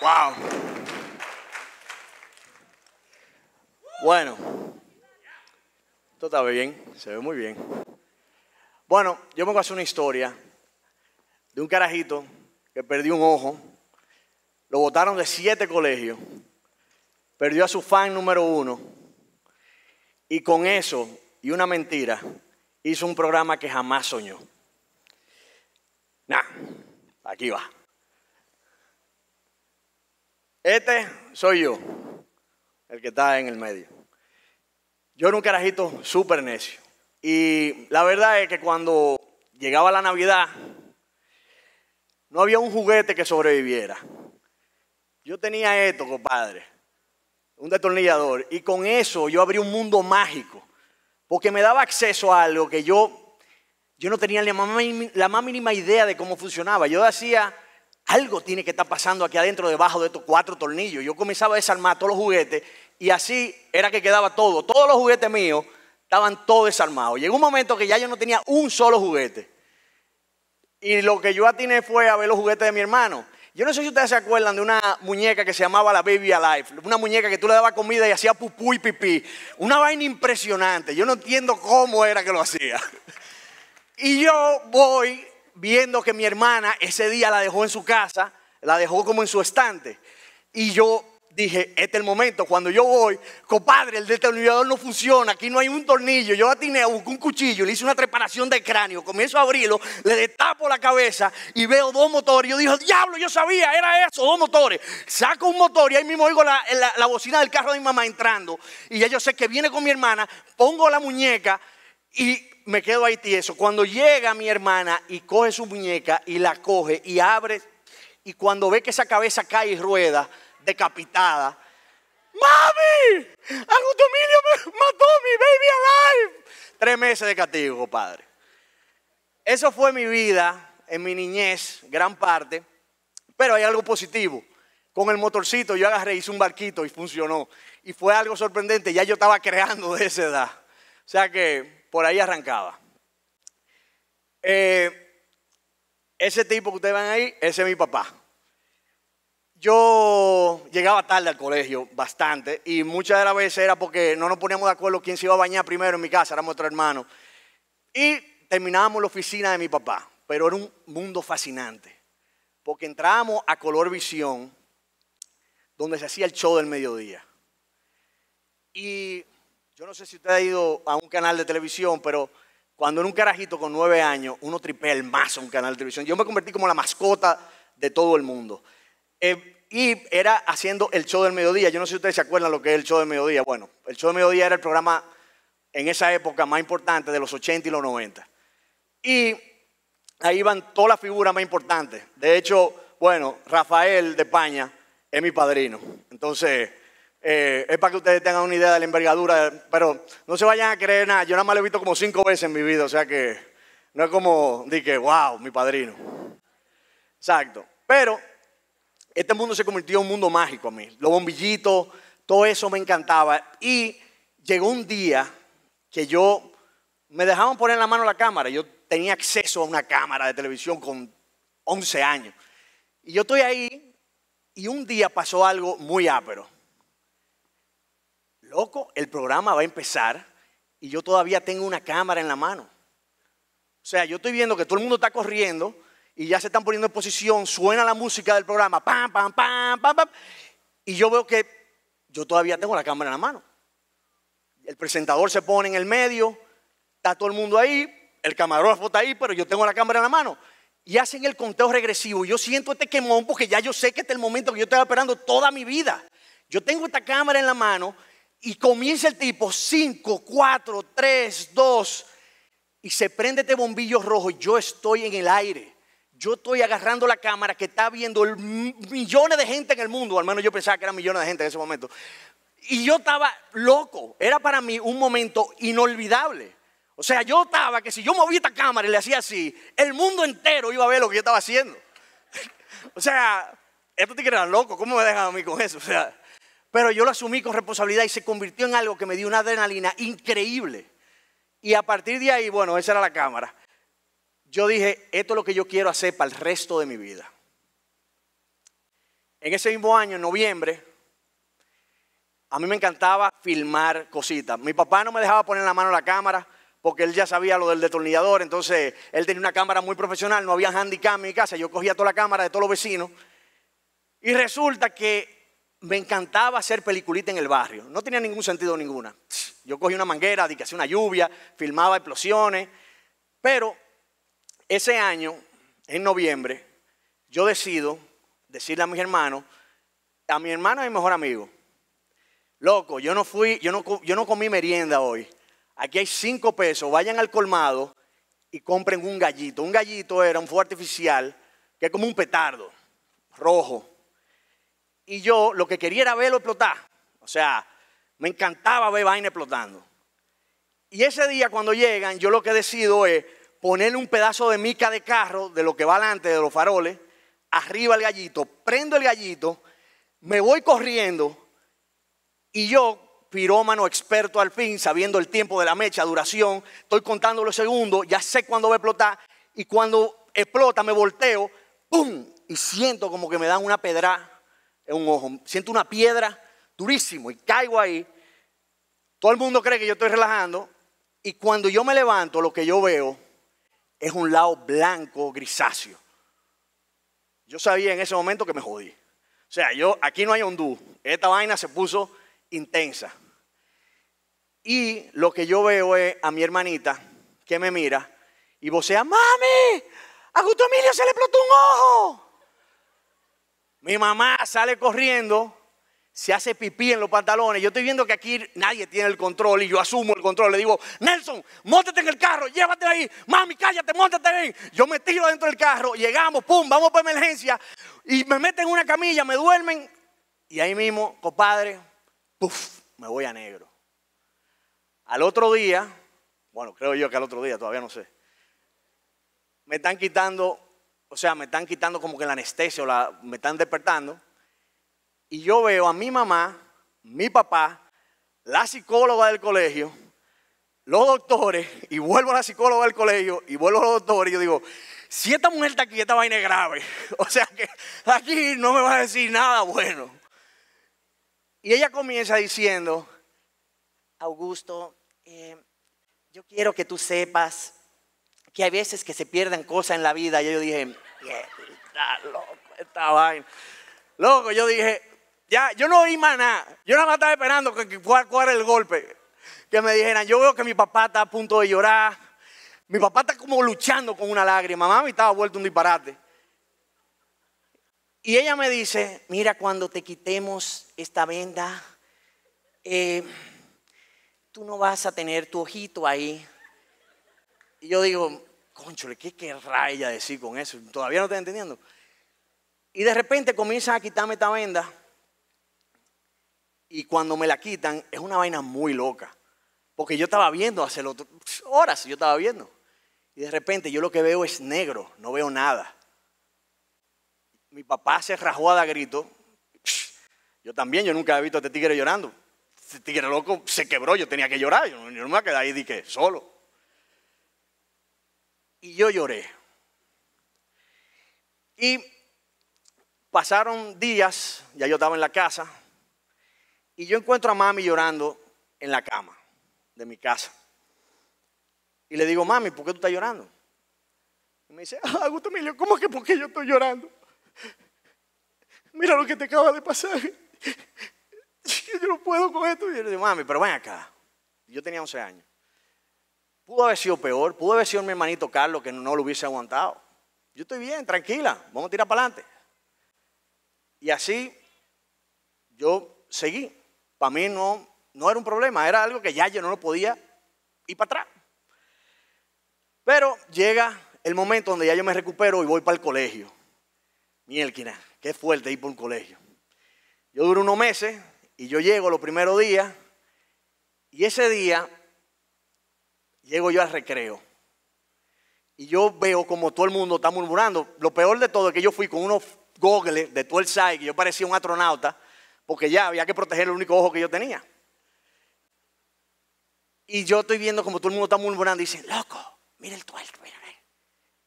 Wow. Bueno, todo está bien, se ve muy bien. Bueno, yo me voy a hacer una historia de un carajito que perdió un ojo, lo votaron de siete colegios, perdió a su fan número uno y con eso y una mentira hizo un programa que jamás soñó. Nah, aquí va. Este soy yo, el que está en el medio. Yo era un carajito súper necio. Y la verdad es que cuando llegaba la Navidad, no había un juguete que sobreviviera. Yo tenía esto, compadre, un destornillador Y con eso yo abrí un mundo mágico. Porque me daba acceso a algo que yo, yo no tenía la la más mínima idea de cómo funcionaba. Yo hacía algo tiene que estar pasando aquí adentro debajo de estos cuatro tornillos. Yo comenzaba a desarmar todos los juguetes y así era que quedaba todo. Todos los juguetes míos estaban todos desarmados. Llegó un momento que ya yo no tenía un solo juguete. Y lo que yo atiné fue a ver los juguetes de mi hermano. Yo no sé si ustedes se acuerdan de una muñeca que se llamaba la Baby Alive, una muñeca que tú le dabas comida y hacía pupú y pipí. Una vaina impresionante. Yo no entiendo cómo era que lo hacía. Y yo voy viendo que mi hermana ese día la dejó en su casa, la dejó como en su estante. Y yo dije, este es el momento, cuando yo voy, compadre, el detonador no funciona, aquí no hay un tornillo, yo atiné, busqué un cuchillo, le hice una preparación de cráneo, comienzo a abrirlo, le destapo la cabeza y veo dos motores, yo dije, diablo, yo sabía, era eso, dos motores, saco un motor y ahí mismo oigo la, la bocina del carro de mi mamá entrando y ya yo sé que viene con mi hermana, pongo la muñeca y me quedo ahí tieso. Cuando llega mi hermana y coge su muñeca y la coge y abre, y cuando ve que esa cabeza cae y rueda, decapitada, ¡Mami! ¡Agustomilio me mató mi baby alive! Tres meses de castigo, padre. Eso fue mi vida en mi niñez, gran parte. Pero hay algo positivo. Con el motorcito yo agarré, hice un barquito y funcionó. Y fue algo sorprendente. Ya yo estaba creando de esa edad. O sea que por ahí arrancaba. Eh, ese tipo que ustedes ven ahí, ese es mi papá. Yo llegaba tarde al colegio, bastante, y muchas de las veces era porque no nos poníamos de acuerdo quién se iba a bañar primero en mi casa, éramos otros hermanos. Y terminábamos la oficina de mi papá, pero era un mundo fascinante, porque entrábamos a Color Visión, donde se hacía el show del mediodía. Y yo no sé si usted ha ido a un canal de televisión, pero cuando en un carajito con nueve años uno tripé el más a un canal de televisión, yo me convertí como la mascota de todo el mundo. Eh, y era haciendo el show del mediodía. Yo no sé si ustedes se acuerdan lo que es el show del mediodía. Bueno, el show del mediodía era el programa en esa época más importante de los 80 y los 90. Y ahí van todas las figuras más importantes. De hecho, bueno, Rafael de España es mi padrino. Entonces, eh, es para que ustedes tengan una idea de la envergadura, pero no se vayan a creer nada. Yo nada más lo he visto como cinco veces en mi vida, o sea que no es como de que, wow, mi padrino. Exacto. Pero este mundo se convirtió en un mundo mágico a mí. Los bombillitos, todo eso me encantaba. Y llegó un día que yo me dejaban poner en la mano la cámara. Yo tenía acceso a una cámara de televisión con 11 años. Y yo estoy ahí y un día pasó algo muy ápero loco, el programa va a empezar y yo todavía tengo una cámara en la mano. O sea, yo estoy viendo que todo el mundo está corriendo y ya se están poniendo en posición, suena la música del programa, pam, pam, pam, pam, pam, y yo veo que yo todavía tengo la cámara en la mano. El presentador se pone en el medio, está todo el mundo ahí, el camarógrafo está ahí, pero yo tengo la cámara en la mano. Y hacen el conteo regresivo. Yo siento este quemón porque ya yo sé que este es el momento que yo estaba esperando toda mi vida. Yo tengo esta cámara en la mano y comienza el tipo 5, 4, 3, 2 y se prende este bombillo rojo. Yo estoy en el aire. Yo estoy agarrando la cámara que está viendo millones de gente en el mundo. Al menos yo pensaba que eran millones de gente en ese momento. Y yo estaba loco. Era para mí un momento inolvidable. O sea, yo estaba que si yo movía esta cámara y le hacía así, el mundo entero iba a ver lo que yo estaba haciendo. o sea, estos que eran loco ¿Cómo me dejan a mí con eso? O sea, pero yo lo asumí con responsabilidad y se convirtió en algo que me dio una adrenalina increíble. Y a partir de ahí, bueno, esa era la cámara. Yo dije, esto es lo que yo quiero hacer para el resto de mi vida. En ese mismo año, en noviembre, a mí me encantaba filmar cositas. Mi papá no me dejaba poner la mano la cámara porque él ya sabía lo del detornillador, entonces él tenía una cámara muy profesional, no había handicap en mi casa, yo cogía toda la cámara de todos los vecinos. Y resulta que me encantaba hacer peliculita en el barrio. No tenía ningún sentido ninguna. Yo cogí una manguera, di que hacía una lluvia, filmaba explosiones. Pero ese año, en noviembre, yo decido decirle a mis hermanos, a mi hermano es mi mejor amigo, loco, yo no fui, yo no, yo no comí merienda hoy. Aquí hay cinco pesos, vayan al colmado y compren un gallito. Un gallito era un fuego artificial que es como un petardo rojo y yo lo que quería era verlo explotar. O sea, me encantaba ver vaina explotando. Y ese día cuando llegan, yo lo que decido es ponerle un pedazo de mica de carro, de lo que va delante de los faroles, arriba el gallito, prendo el gallito, me voy corriendo y yo, pirómano experto al fin, sabiendo el tiempo de la mecha, duración, estoy contando los segundos, ya sé cuándo va a explotar y cuando explota me volteo, ¡pum! Y siento como que me dan una pedra es un ojo, siento una piedra durísimo y caigo ahí. Todo el mundo cree que yo estoy relajando y cuando yo me levanto lo que yo veo es un lado blanco, grisáceo. Yo sabía en ese momento que me jodí. O sea, yo aquí no hay hondú. Esta vaina se puso intensa. Y lo que yo veo es a mi hermanita que me mira y vocea, mami, a Gusto Emilio se le explotó un ojo. Mi mamá sale corriendo, se hace pipí en los pantalones. Yo estoy viendo que aquí nadie tiene el control y yo asumo el control. Le digo, Nelson, montate en el carro, llévate ahí. Mami, cállate, montate ahí. Yo me tiro dentro del carro, llegamos, pum, vamos para emergencia. Y me meten en una camilla, me duermen. Y ahí mismo, compadre, me voy a negro. Al otro día, bueno, creo yo que al otro día, todavía no sé, me están quitando o sea, me están quitando como que la anestesia o la, me están despertando. Y yo veo a mi mamá, mi papá, la psicóloga del colegio, los doctores, y vuelvo a la psicóloga del colegio, y vuelvo a los doctores, y yo digo, si esta mujer está aquí, esta vaina es grave. O sea que aquí no me va a decir nada bueno. Y ella comienza diciendo, Augusto, eh, yo quiero que tú sepas que hay veces que se pierden cosas en la vida. Y yo dije, está loco esta vaina. Loco, yo dije, ya, yo no oí más nada. Yo nada más estaba esperando que fuera el golpe. Que me dijeran, yo veo que mi papá está a punto de llorar. Mi papá está como luchando con una lágrima. Mamá me estaba vuelto un disparate. Y ella me dice, mira, cuando te quitemos esta venda, eh, tú no vas a tener tu ojito ahí. Y yo digo, conchole, ¿qué querrá ella decir con eso? Todavía no estoy entendiendo. Y de repente comienzan a quitarme esta venda. Y cuando me la quitan, es una vaina muy loca. Porque yo estaba viendo hace otro, horas, yo estaba viendo. Y de repente yo lo que veo es negro, no veo nada. Mi papá se rajó a dar grito. Yo también, yo nunca había visto a este tigre llorando. Este tigre loco se quebró, yo tenía que llorar. Yo, no me voy ahí dije, solo y yo lloré. Y pasaron días, ya yo estaba en la casa, y yo encuentro a mami llorando en la cama de mi casa. Y le digo, mami, ¿por qué tú estás llorando? Y me dice, Augusto ah, ¿cómo que por qué yo estoy llorando? Mira lo que te acaba de pasar. Yo no puedo con esto. Y le digo, mami, pero ven acá. Yo tenía 11 años. Pudo haber sido peor, pudo haber sido mi hermanito Carlos que no lo hubiese aguantado. Yo estoy bien, tranquila, vamos a tirar para adelante. Y así yo seguí. Para mí no, no era un problema, era algo que ya yo no lo podía ir para atrás. Pero llega el momento donde ya yo me recupero y voy para el colegio. Mielquina, qué fuerte ir por un colegio. Yo duro unos meses y yo llego los primeros días y ese día Llego yo al recreo. Y yo veo como todo el mundo está murmurando. Lo peor de todo es que yo fui con unos gogles de todo el side, que yo parecía un astronauta, porque ya había que proteger el único ojo que yo tenía. Y yo estoy viendo como todo el mundo está murmurando y dicen, loco, mira el tuelto, mira,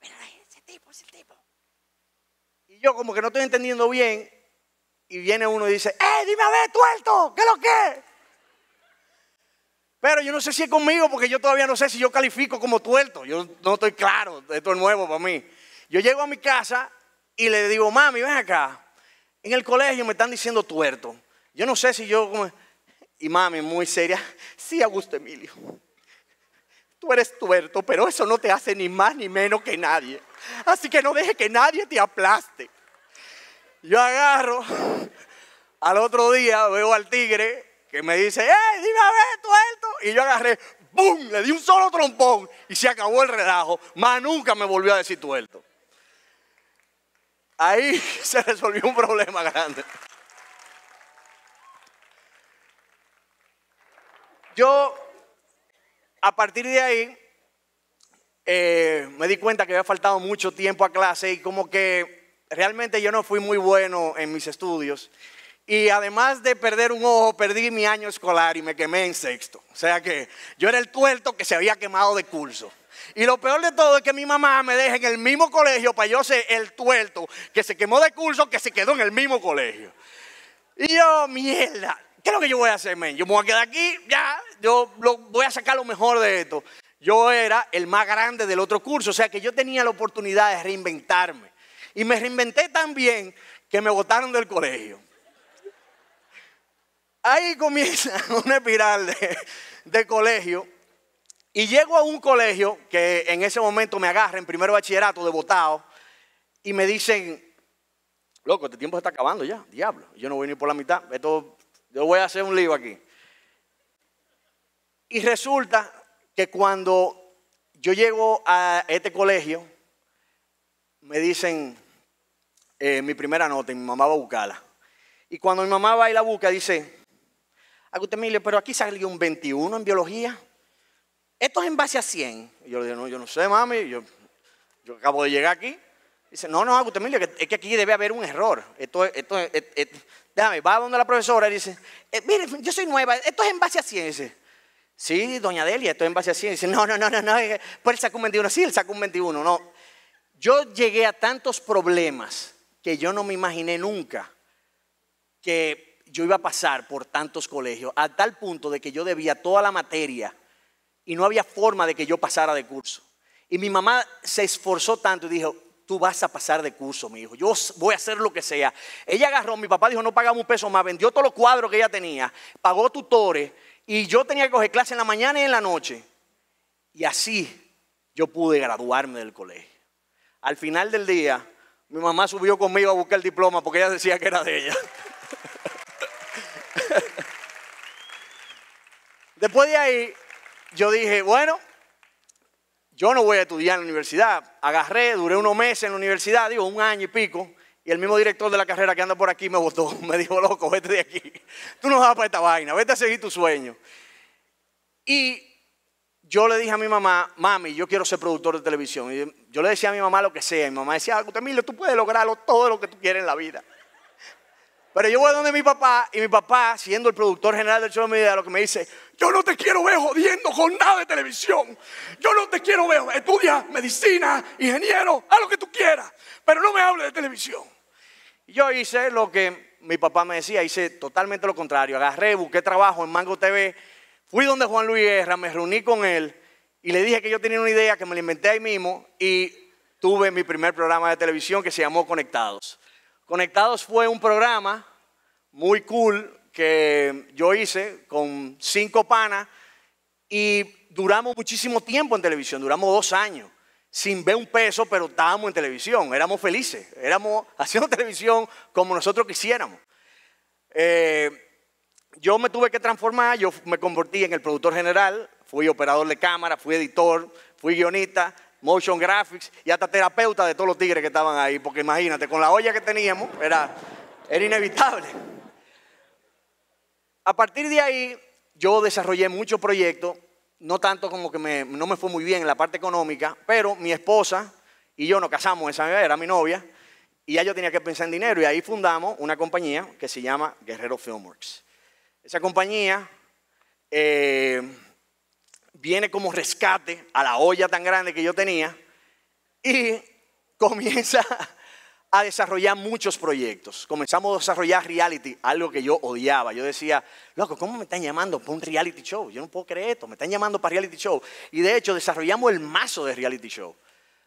mira, ahí, ese tipo, ese tipo. Y yo como que no estoy entendiendo bien, y viene uno y dice, ¡eh, dime a ver, tuelto! ¿Qué es lo que? es? Pero yo no sé si es conmigo porque yo todavía no sé si yo califico como tuerto. Yo no estoy claro, esto es nuevo para mí. Yo llego a mi casa y le digo, mami, ven acá. En el colegio me están diciendo tuerto. Yo no sé si yo... Y mami, muy seria, sí, Augusto Emilio. Tú eres tuerto, pero eso no te hace ni más ni menos que nadie. Así que no deje que nadie te aplaste. Yo agarro, al otro día veo al tigre que me dice, ¡eh, dime a ver tuelto. Y yo agarré, ¡bum! Le di un solo trompón y se acabó el relajo. Más nunca me volvió a decir tuelto. Ahí se resolvió un problema grande. Yo, a partir de ahí, eh, me di cuenta que había faltado mucho tiempo a clase y como que realmente yo no fui muy bueno en mis estudios. Y además de perder un ojo, perdí mi año escolar y me quemé en sexto. O sea que yo era el tuerto que se había quemado de curso. Y lo peor de todo es que mi mamá me deja en el mismo colegio para yo ser el tuerto que se quemó de curso que se quedó en el mismo colegio. Y yo, mierda, ¿qué es lo que yo voy a hacer, men? Yo me voy a quedar aquí, ya, yo lo, voy a sacar lo mejor de esto. Yo era el más grande del otro curso, o sea que yo tenía la oportunidad de reinventarme. Y me reinventé tan bien que me botaron del colegio. Ahí comienza una espiral de, colegio. Y llego a un colegio que en ese momento me agarra en primero bachillerato de votado, y me dicen, loco, este tiempo se está acabando ya, diablo, yo no voy ni por la mitad, esto, yo voy a hacer un lío aquí. Y resulta que cuando yo llego a este colegio, me dicen eh, mi primera nota y mi mamá va a buscarla. Y cuando mi mamá va y la busca, dice, Agustemilio, pero aquí salió un 21 en biología. Esto es en base a 100. Y yo le digo, no, yo no sé, mami, yo, yo acabo de llegar aquí. Dice, no, no, Agustemilio, es que aquí debe haber un error. Esto, esto, déjame, va donde la profesora y dice, eh, mire, yo soy nueva, esto es en base a 100. Dice, sí, doña Delia, esto es en base a 100. Dice, no, no, no, no, no, eh, pues él sacó un 21, sí, él sacó un 21, no. Yo llegué a tantos problemas que yo no me imaginé nunca que yo iba a pasar por tantos colegios, a tal punto de que yo debía toda la materia y no había forma de que yo pasara de curso. Y mi mamá se esforzó tanto y dijo, tú vas a pasar de curso, mi hijo, yo voy a hacer lo que sea. Ella agarró, mi papá dijo, no pagamos un peso más, vendió todos los cuadros que ella tenía, pagó tutores y yo tenía que coger clase en la mañana y en la noche. Y así yo pude graduarme del colegio. Al final del día, mi mamá subió conmigo a buscar el diploma porque ella decía que era de ella. Después de ahí, yo dije, bueno, yo no voy a estudiar en la universidad. Agarré, duré unos meses en la universidad, digo, un año y pico. Y el mismo director de la carrera que anda por aquí me votó. Me dijo, loco, vete de aquí. Tú no vas para esta vaina, vete a seguir tu sueño. Y yo le dije a mi mamá, mami, yo quiero ser productor de televisión. Y yo le decía a mi mamá lo que sea. mi mamá decía, ah, Emilio, tú puedes lograrlo todo lo que tú quieres en la vida. Pero yo voy a donde mi papá, y mi papá, siendo el productor general del show de mi vida, lo que me dice, yo no te quiero ver jodiendo con nada de televisión. Yo no te quiero ver. Estudia medicina, ingeniero, haz lo que tú quieras. Pero no me hables de televisión. Yo hice lo que mi papá me decía, hice totalmente lo contrario. Agarré, busqué trabajo en Mango TV. Fui donde Juan Luis Guerra, me reuní con él y le dije que yo tenía una idea que me la inventé ahí mismo y tuve mi primer programa de televisión que se llamó Conectados. Conectados fue un programa muy cool, que yo hice con cinco panas y duramos muchísimo tiempo en televisión, duramos dos años, sin ver un peso, pero estábamos en televisión, éramos felices, éramos haciendo televisión como nosotros quisiéramos. Eh, yo me tuve que transformar, yo me convertí en el productor general, fui operador de cámara, fui editor, fui guionista, motion graphics y hasta terapeuta de todos los tigres que estaban ahí, porque imagínate, con la olla que teníamos era, era inevitable. A partir de ahí, yo desarrollé muchos proyectos, no tanto como que no me fue muy bien en la parte económica, pero mi esposa y yo nos casamos esa era mi novia, y ya yo tenía que pensar en dinero, y ahí fundamos una compañía que se llama Guerrero Filmworks. Esa compañía eh, viene como rescate a la olla tan grande que yo tenía, y comienza a desarrollar muchos proyectos. Comenzamos a desarrollar reality, algo que yo odiaba. Yo decía, loco, ¿cómo me están llamando para un reality show? Yo no puedo creer esto, me están llamando para reality show. Y de hecho desarrollamos el mazo de reality show.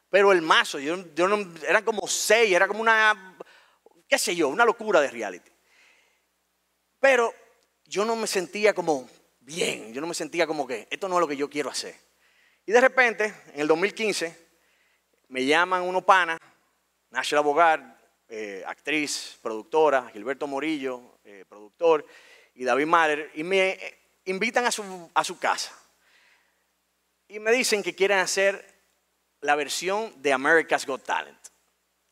Pero el mazo, yo, yo no, Era como seis, era como una, qué sé yo, una locura de reality. Pero yo no me sentía como bien, yo no me sentía como que esto no es lo que yo quiero hacer. Y de repente, en el 2015, me llaman unos panas Nashla Bogart, eh, actriz, productora, Gilberto Morillo, eh, productor, y David Mahler, y me eh, invitan a su, casa. Y me dicen que quieren hacer la versión de America's Got Talent.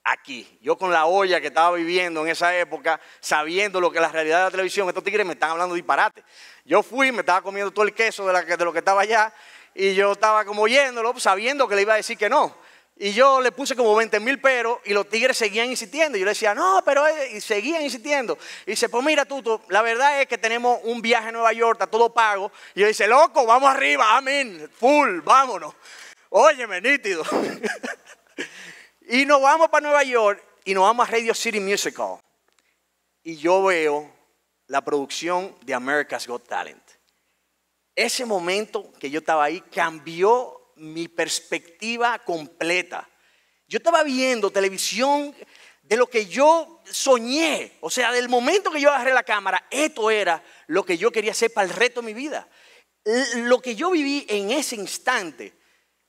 Aquí, yo con la olla que estaba viviendo en esa época, sabiendo lo que la realidad de la televisión, estos tigres me están hablando disparate. Yo fui, me estaba comiendo todo el queso de, de lo que estaba allá, y yo estaba como oyéndolo, sabiendo que le iba a decir que no. Y yo le puse como 20 mil pero y los tigres seguían insistiendo. Y yo le decía, no, pero eh", y seguían insistiendo. Y dice, pues mira, Tuto, la verdad es que tenemos un viaje a Nueva York, está todo pago. Y yo dice, loco, vamos arriba, amén, full, vámonos. Óyeme, nítido. y nos vamos para Nueva York y nos vamos a Radio City Musical. Y yo veo la producción de America's Got Talent. Ese momento que yo estaba ahí cambió mi perspectiva completa. Yo estaba viendo televisión de lo que yo soñé, o sea, del momento que yo agarré la cámara, esto era lo que yo quería hacer para el resto de mi vida. Lo que yo viví en ese instante,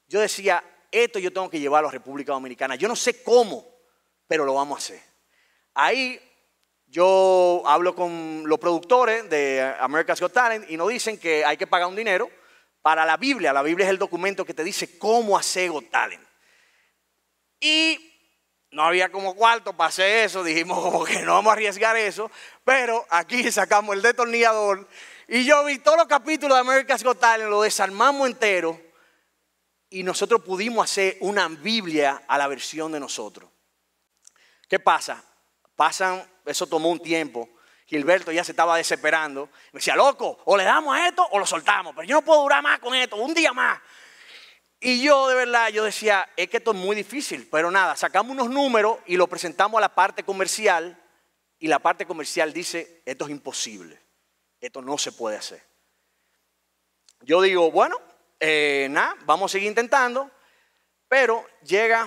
yo decía, esto yo tengo que llevarlo a la República Dominicana. Yo no sé cómo, pero lo vamos a hacer. Ahí yo hablo con los productores de America's Got Talent y nos dicen que hay que pagar un dinero para la Biblia. La Biblia es el documento que te dice cómo hacer Got Y no había como cuarto para hacer eso, dijimos que no vamos a arriesgar eso, pero aquí sacamos el detornillador y yo vi todos los capítulos de America's Got Talent, lo desarmamos entero y nosotros pudimos hacer una Biblia a la versión de nosotros. ¿Qué pasa? Pasan, eso tomó un tiempo, Gilberto ya se estaba desesperando. Me decía, loco, o le damos a esto o lo soltamos, pero yo no puedo durar más con esto, un día más. Y yo de verdad, yo decía, es que esto es muy difícil, pero nada, sacamos unos números y lo presentamos a la parte comercial y la parte comercial dice, esto es imposible, esto no se puede hacer. Yo digo, bueno, eh, nada, vamos a seguir intentando, pero llega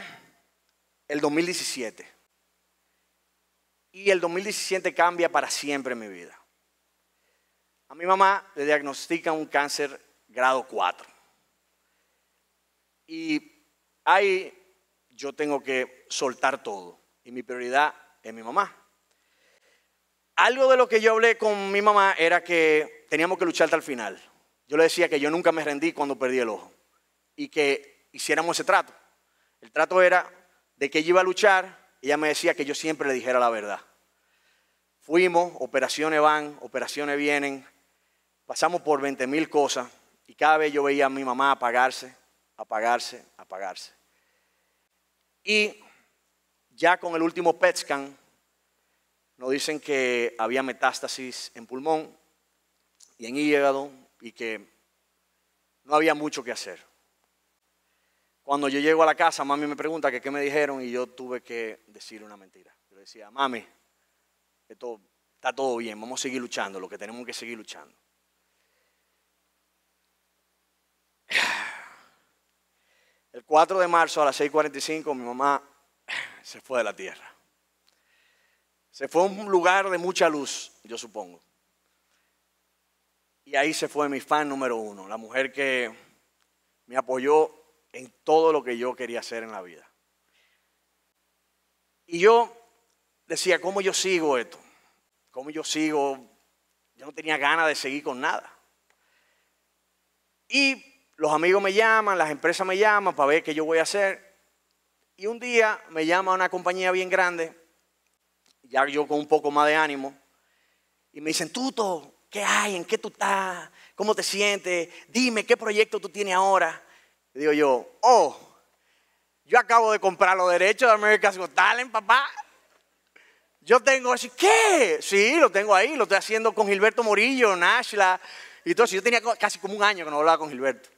el 2017 y el 2017 cambia para siempre mi vida. A mi mamá le diagnostican un cáncer grado 4. Y ahí yo tengo que soltar todo. Y mi prioridad es mi mamá. Algo de lo que yo hablé con mi mamá era que teníamos que luchar hasta el final. Yo le decía que yo nunca me rendí cuando perdí el ojo y que hiciéramos ese trato. El trato era de que ella iba a luchar ella me decía que yo siempre le dijera la verdad. Fuimos, operaciones van, operaciones vienen, pasamos por 20 mil cosas y cada vez yo veía a mi mamá apagarse, apagarse, apagarse. Y ya con el último PET scan, nos dicen que había metástasis en pulmón y en hígado y que no había mucho que hacer. Cuando yo llego a la casa, mami me pregunta qué me dijeron y yo tuve que decir una mentira. Yo decía, mami, esto está todo bien, vamos a seguir luchando, lo que tenemos que seguir luchando. El 4 de marzo a las 6:45 mi mamá se fue de la tierra. Se fue a un lugar de mucha luz, yo supongo. Y ahí se fue mi fan número uno, la mujer que me apoyó en todo lo que yo quería hacer en la vida. Y yo decía, ¿cómo yo sigo esto? ¿Cómo yo sigo? Yo no tenía ganas de seguir con nada. Y los amigos me llaman, las empresas me llaman para ver qué yo voy a hacer. Y un día me llama una compañía bien grande, ya yo con un poco más de ánimo, y me dicen, Tuto, ¿qué hay? ¿En qué tú estás? ¿Cómo te sientes? Dime, ¿qué proyecto tú tienes ahora? digo yo, oh, yo acabo de comprar los derechos de América Got Talent, papá. Yo tengo así, ¿qué? Sí, lo tengo ahí, lo estoy haciendo con Gilberto Morillo, Nashla y todo eso. Yo tenía casi como un año que no hablaba con Gilberto.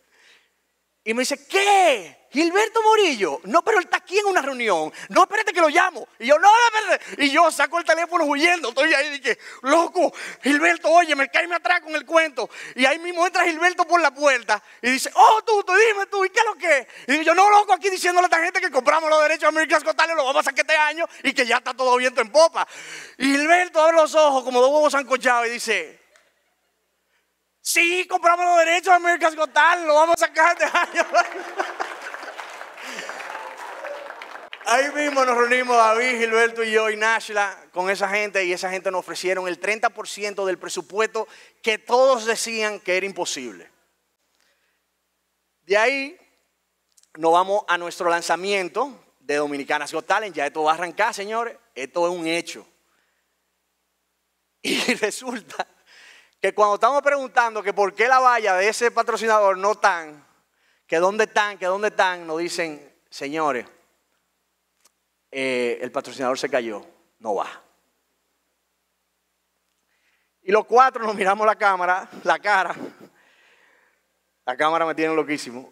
Y me dice, ¿qué? Gilberto Morillo, no, pero él está aquí en una reunión. No, espérate que lo llamo. Y yo, no, no, espérate. Y yo saco el teléfono huyendo. Estoy ahí y dije, loco, Gilberto, oye, me cae atrás con el cuento. Y ahí mismo entra Gilberto por la puerta y dice, oh, tú, tú, dime tú, ¿y qué es lo que? Y yo, no, loco, aquí diciéndole a esta gente que compramos los derechos de América Cotales, lo vamos a sacar este año y que ya está todo viento en popa. Y Gilberto abre los ojos como dos huevos sancochados y dice, Sí, compramos los derechos de America's Got lo vamos a sacar de año. Ahí mismo nos reunimos David, Gilberto y yo y Nashla con esa gente y esa gente nos ofrecieron el 30% del presupuesto que todos decían que era imposible. De ahí nos vamos a nuestro lanzamiento de Dominicanas Got Talent. Ya esto va a arrancar, señores. Esto es un hecho. Y resulta que cuando estamos preguntando que por qué la valla de ese patrocinador no tan, que dónde están, que dónde están, nos dicen, señores, eh, el patrocinador se cayó, no va. Y los cuatro nos miramos la cámara, la cara. La cámara me tiene loquísimo.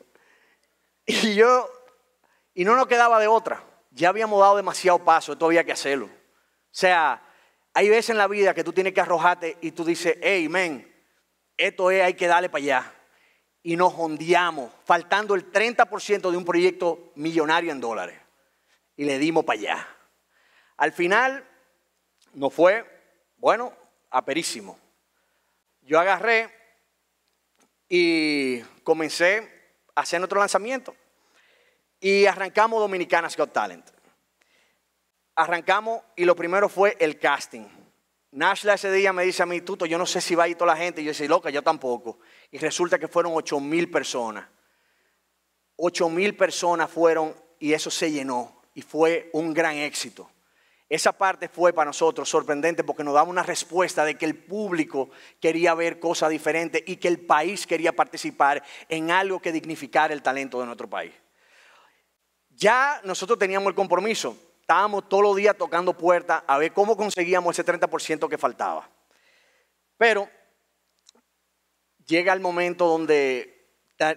Y yo, y no nos quedaba de otra. Ya habíamos dado demasiado paso, esto había que hacerlo. O sea, hay veces en la vida que tú tienes que arrojarte y tú dices, hey, men, esto es, hay que darle para allá. Y nos hondeamos, faltando el 30% de un proyecto millonario en dólares. Y le dimos para allá. Al final, no fue, bueno, aperísimo. Yo agarré y comencé a hacer otro lanzamiento. Y arrancamos Dominicanas Got Talent arrancamos y lo primero fue el casting. Nashla ese día me dice a mí, Tuto, yo no sé si va a ir toda la gente. Y yo decía, loca, yo tampoco. Y resulta que fueron 8 mil personas. 8000 mil personas fueron y eso se llenó. Y fue un gran éxito. Esa parte fue para nosotros sorprendente porque nos daba una respuesta de que el público quería ver cosas diferentes y que el país quería participar en algo que dignificara el talento de nuestro país. Ya nosotros teníamos el compromiso. Estábamos todos los días tocando puertas a ver cómo conseguíamos ese 30% que faltaba. Pero llega el momento donde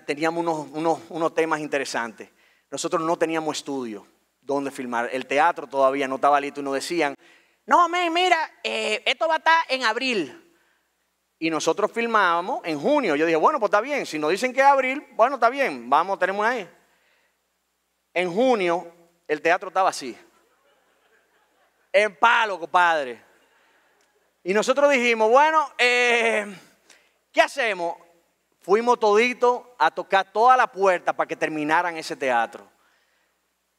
teníamos unos, unos, unos temas interesantes. Nosotros no teníamos estudio donde filmar. El teatro todavía no estaba listo y nos decían, no, me mira, eh, esto va a estar en abril. Y nosotros filmábamos en junio. Yo dije, bueno, pues está bien. Si nos dicen que es abril, bueno, está bien. Vamos, tenemos ahí. En junio, el teatro estaba así en palo, compadre. Y nosotros dijimos, bueno, eh, ¿qué hacemos? Fuimos toditos a tocar toda la puerta para que terminaran ese teatro.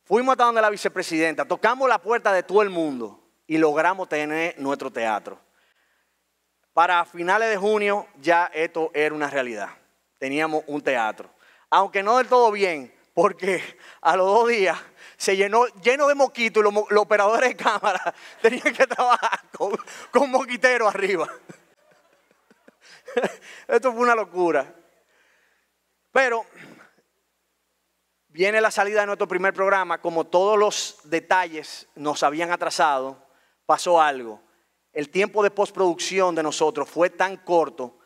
Fuimos hasta donde la vicepresidenta, tocamos la puerta de todo el mundo y logramos tener nuestro teatro. Para finales de junio ya esto era una realidad. Teníamos un teatro. Aunque no del todo bien, porque a los dos días se llenó lleno de moquitos y los, operadores de cámara tenían que trabajar con, con moquiteros arriba. Esto fue una locura. Pero viene la salida de nuestro primer programa, como todos los detalles nos habían atrasado, pasó algo. El tiempo de postproducción de nosotros fue tan corto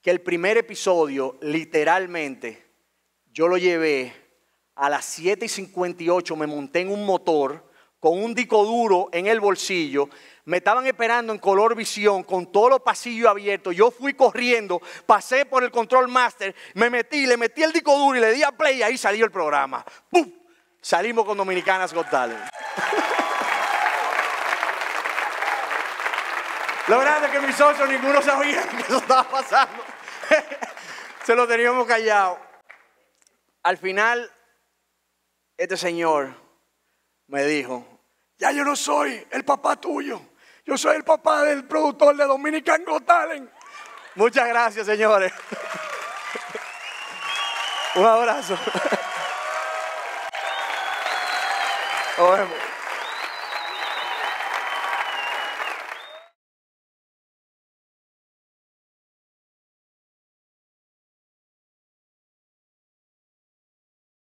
que el primer episodio literalmente yo lo llevé a las 7 y 58, me monté en un motor con un disco duro en el bolsillo. Me estaban esperando en color visión, con todos los pasillos abiertos. Yo fui corriendo, pasé por el control master, me metí, le metí el disco duro y le di a play y ahí salió el programa. ¡Pum! Salimos con Dominicanas González. La Lo grande es que mis socios ninguno sabía que eso estaba pasando. Se lo teníamos callado. Al final, este señor me dijo, ya yo no soy el papá tuyo, yo soy el papá del productor de Dominican Got Muchas gracias, señores. Un abrazo.